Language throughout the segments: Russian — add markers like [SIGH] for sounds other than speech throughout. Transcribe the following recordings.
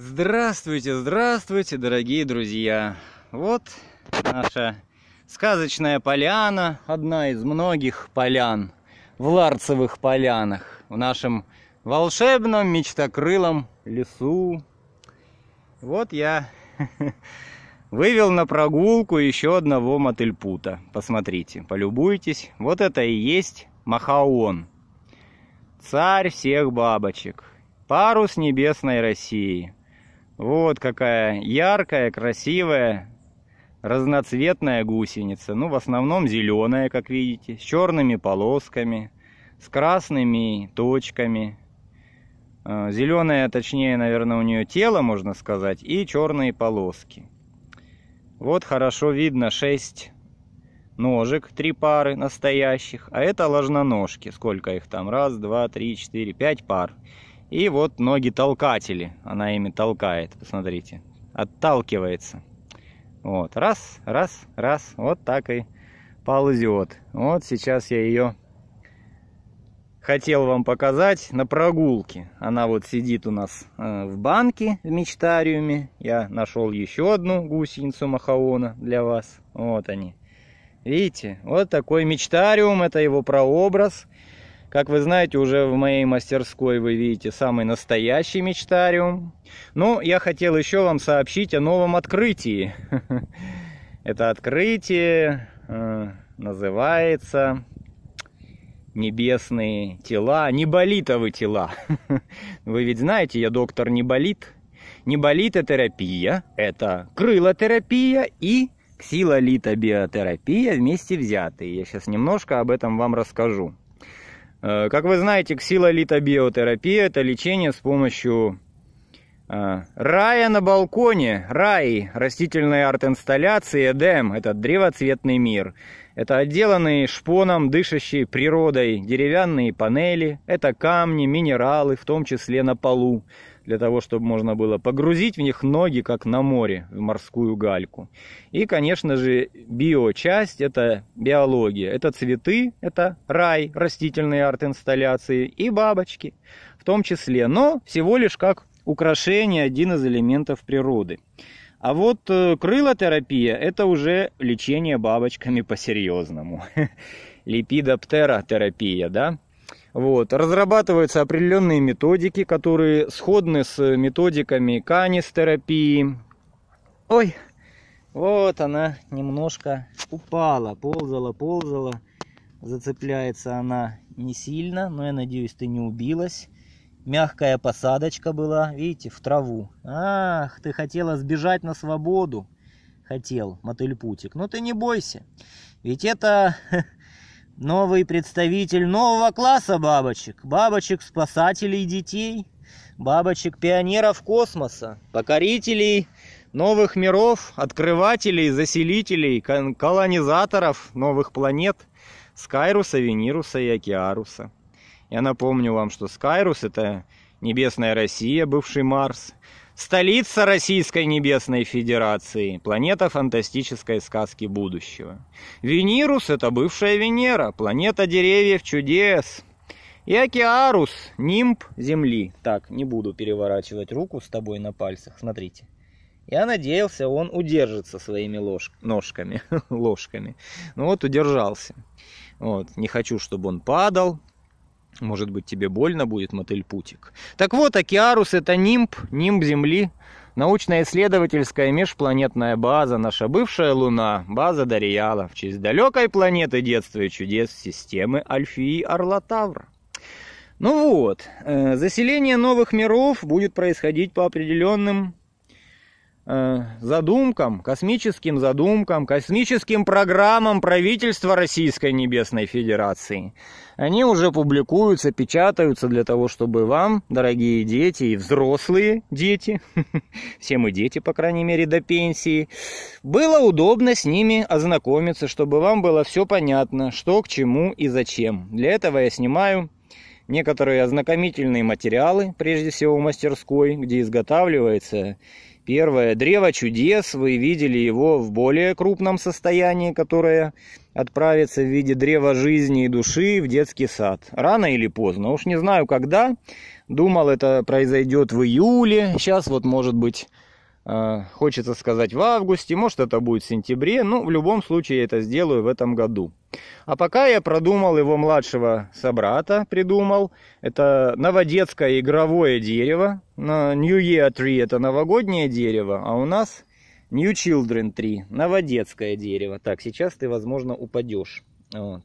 Здравствуйте, здравствуйте, дорогие друзья! Вот наша сказочная поляна, одна из многих полян, в Ларцевых полянах, в нашем волшебном мечтокрылом лесу. Вот я [LAUGHS] вывел на прогулку еще одного мотыльпута. Посмотрите, полюбуйтесь, вот это и есть махаон, царь всех бабочек, парус небесной России – вот какая яркая, красивая, разноцветная гусеница. Ну, в основном зеленая, как видите, с черными полосками, с красными точками. Э, зеленое, точнее, наверное, у нее тело, можно сказать, и черные полоски. Вот хорошо видно 6 ножек, три пары настоящих, а это ложноножки. Сколько их там? Раз, два, три, четыре, пять пар. И вот ноги толкатели. Она ими толкает, посмотрите. Отталкивается. Вот, раз, раз, раз. Вот так и ползет. Вот сейчас я ее хотел вам показать на прогулке. Она вот сидит у нас э, в банке в мечтариуме. Я нашел еще одну гусеницу махаона для вас. Вот они. Видите, вот такой мечтариум, это его прообраз. Как вы знаете, уже в моей мастерской вы видите самый настоящий мечтариум. Но ну, я хотел еще вам сообщить о новом открытии. [LAUGHS] Это открытие э, называется небесные тела, неболитовые тела. [LAUGHS] Вы ведь знаете, я доктор неболит. Неболитотерапия – это крылотерапия и ксилолитобиотерапия вместе взятые. Я сейчас немножко об этом вам расскажу. Э, как вы знаете, ксилолитобиотерапия – это лечение с помощью э, рая на балконе, рай, растительной арт-инсталляции, Эдем – это древоцветный мир. Это отделанные шпоном, дышащие природой, деревянные панели, это камни, минералы, в том числе на полу для того, чтобы можно было погрузить в них ноги, как на море, в морскую гальку. И, конечно же, биочасть – это биология, это цветы, это рай, растительные арт-инсталляции и бабочки в том числе, но всего лишь как украшение, один из элементов природы. А вот э, крылотерапия – это уже лечение бабочками по-серьезному. [LAUGHS] Липидоптеротерапия, да? Вот. Разрабатываются определенные методики, которые сходны с методиками канистерапии. Ой, вот она немножко упала, ползала, ползала. Зацепляется она не сильно, но я надеюсь, ты не убилась. Мягкая посадочка была, видите, в траву. Ах, ты хотела сбежать на свободу. Хотел, мотыль мотыльпутик. Но ну ты не бойся, ведь это [LAUGHS] новый представитель нового класса бабочек, бабочек-спасателей детей, бабочек-пионеров космоса, покорителей новых миров, открывателей, заселителей, колонизаторов новых планет Скайруса, Венеруса и Океаруса. Я напомню вам, что Скайрус – это небесная Россия, бывший Марс, Столица Российской Небесной Федерации, планета фантастической сказки будущего. Венирус – это бывшая Венера, планета деревьев чудес. И Океарус – нимб Земли. Так, не буду переворачивать руку с тобой на пальцах, смотрите. Я надеялся, он удержится своими ложк... ножками, [LAUGHS] ложками. Ну вот, удержался. Вот, не хочу, чтобы он падал, может быть, тебе больно будет, Путик. Так вот, океарус – это нимб, нимб Земли. Научно-исследовательская межпланетная база, наша бывшая Луна, база Дариала, в честь далекой планеты детства и чудес системы Альфии Орлатавра. Ну вот, э, заселение новых миров будет происходить по определенным Э, задумкам, космическим задумкам, космическим программам правительства Российской Небесной Федерации. Они уже публикуются, печатаются для того, чтобы вам, дорогие дети и взрослые дети, [LAUGHS] все мы дети, по крайней мере, до пенсии, было удобно с ними ознакомиться, чтобы вам было все понятно, что к чему и зачем. Для этого я снимаю некоторые ознакомительные материалы, прежде всего в мастерской, где изготавливается Первое. Древо чудес. Вы видели его в более крупном состоянии, которое отправится в виде древа жизни и души в детский сад. Рано или поздно. Уж не знаю когда. Думал, это произойдет в июле. Сейчас вот может быть Э, хочется сказать в августе, может это будет в сентябре, но ну, в любом случае я это сделаю в этом году. А пока я продумал его младшего собрата, придумал. Это новодетское игровое дерево. New Year Tree это новогоднее дерево, а у нас New Children Tree, новодетское дерево. Так, сейчас ты, возможно, упадешь. Вот.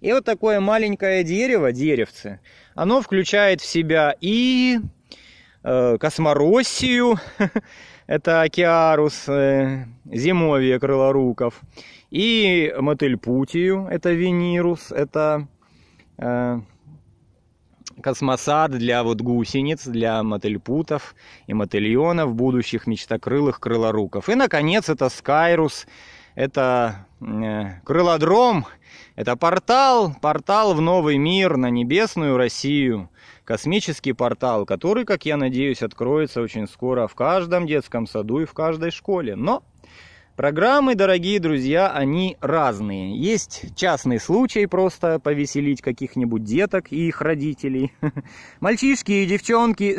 И вот такое маленькое дерево, деревце, оно включает в себя и э, космороссию, [LAUGHS] это океарус, э, зимовье крылоруков. И мотыль путию, это венирус, это э, космосад для вот гусениц, для мотыльпутов и мотыльонов, будущих мечтокрылых крылоруков. И, наконец, это скайрус, это э, крылодром, это портал, портал в новый мир, на небесную Россию – космический портал, который, как я надеюсь, откроется очень скоро в каждом детском саду и в каждой школе. Но Программы, дорогие друзья, они разные. Есть частный случай просто повеселить каких-нибудь деток и их родителей. [LAUGHS] Мальчишки и девчонки,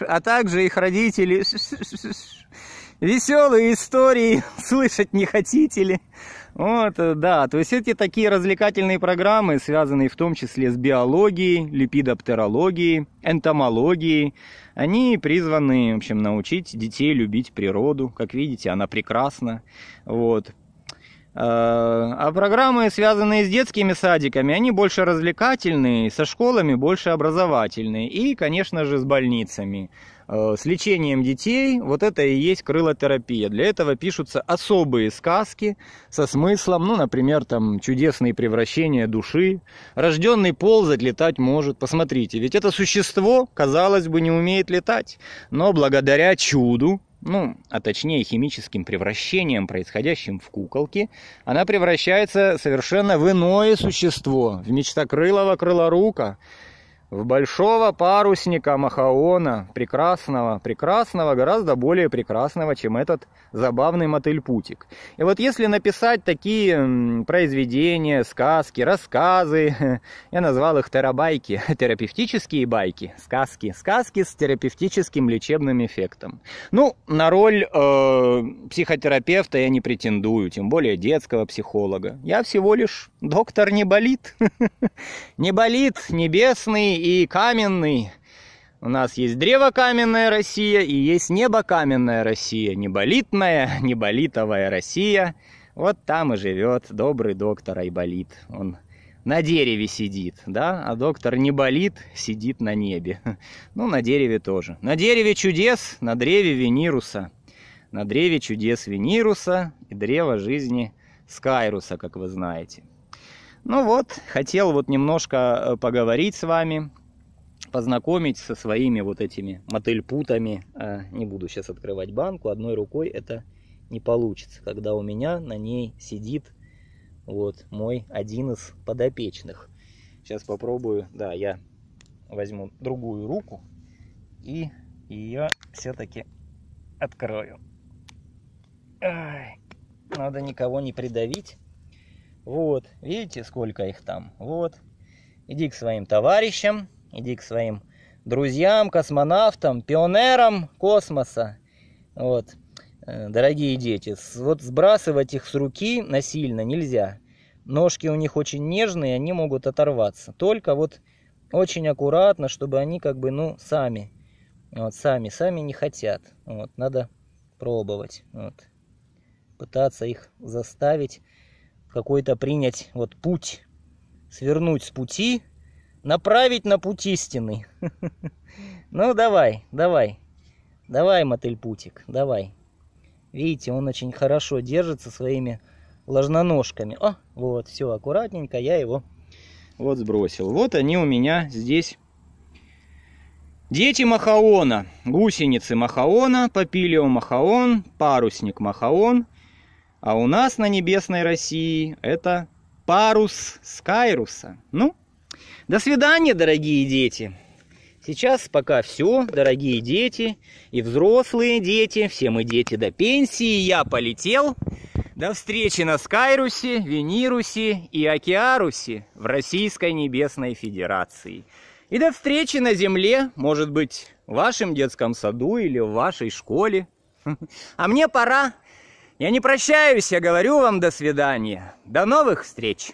а также их родители. Веселые истории [LAUGHS] слышать не хотите ли? Вот, ну, да, то есть эти такие развлекательные программы, связанные в том числе с биологией, липидоптерологией, энтомологией, они призваны, в общем, научить детей любить природу. Как видите, она прекрасна. Вот, Э, а программы, связанные с детскими садиками, они больше развлекательные, со школами больше образовательные и, конечно же, с больницами. Э, с лечением детей вот это и есть крылотерапия. Для этого пишутся особые сказки со смыслом, ну, например, там чудесные превращения души. Рожденный ползать, летать может. Посмотрите, ведь это существо, казалось бы, не умеет летать, но благодаря чуду ну, а точнее химическим превращением, происходящим в куколке, она превращается совершенно в иное существо, в мечта крылого крылорука, в большого парусника Махаона, прекрасного, прекрасного, гораздо более прекрасного, чем этот забавный мотыль-путик. И вот если написать такие произведения, сказки, рассказы, [LAUGHS] я назвал их терабайки, [LAUGHS] терапевтические байки, сказки, сказки с терапевтическим лечебным эффектом. Ну, на роль э, психотерапевта я не претендую, тем более детского психолога. Я всего лишь доктор не болит, [LAUGHS] не болит небесный и каменный. У нас есть древо каменная Россия и есть небо каменная Россия. Неболитная, неболитовая Россия. Вот там и живет добрый доктор Айболит. Он на дереве сидит, да, а доктор не болит, сидит на небе. [LAUGHS] Ну, на дереве тоже. На дереве чудес, на древе Венеруса. На древе чудес Венеруса и древо жизни Скайруса, как вы знаете. Ну вот, хотел вот немножко э, поговорить с вами, познакомить со своими вот этими мотыльпутами. Э, не буду сейчас открывать банку, одной рукой это не получится, когда у меня на ней сидит вот мой один из подопечных. Сейчас попробую, да, я возьму другую руку и ее все-таки открою. Ай, надо никого не придавить. Вот, видите, сколько их там? Вот. Иди к своим товарищам, иди к своим друзьям, космонавтам, пионерам космоса. Вот, э, дорогие дети, вот сбрасывать их с руки насильно нельзя. Ножки у них очень нежные, они могут оторваться. Только вот очень аккуратно, чтобы они как бы, ну, сами, вот, сами, сами не хотят. Вот, надо пробовать, вот. Пытаться их заставить какой-то принять вот путь, свернуть с пути, направить на путь истины. [LAUGHS] Ну, давай, давай. Давай, мотыль-путик, давай. Видите, он очень хорошо держится своими ложноножками. О, вот, все аккуратненько, я его вот сбросил. Вот они у меня здесь. Дети махаона, гусеницы махаона, папилио махаон, парусник махаон, а у нас на небесной России это парус Скайруса. Ну, до свидания, дорогие дети. Сейчас пока все, дорогие дети и взрослые дети, все мы дети до пенсии, я полетел. До встречи на Скайрусе, Венерусе и Океарусе в Российской Небесной Федерации. И до встречи на Земле, может быть, в вашем детском саду или в вашей школе. [LAUGHS] А мне пора я не прощаюсь, я говорю вам до свидания. До новых встреч!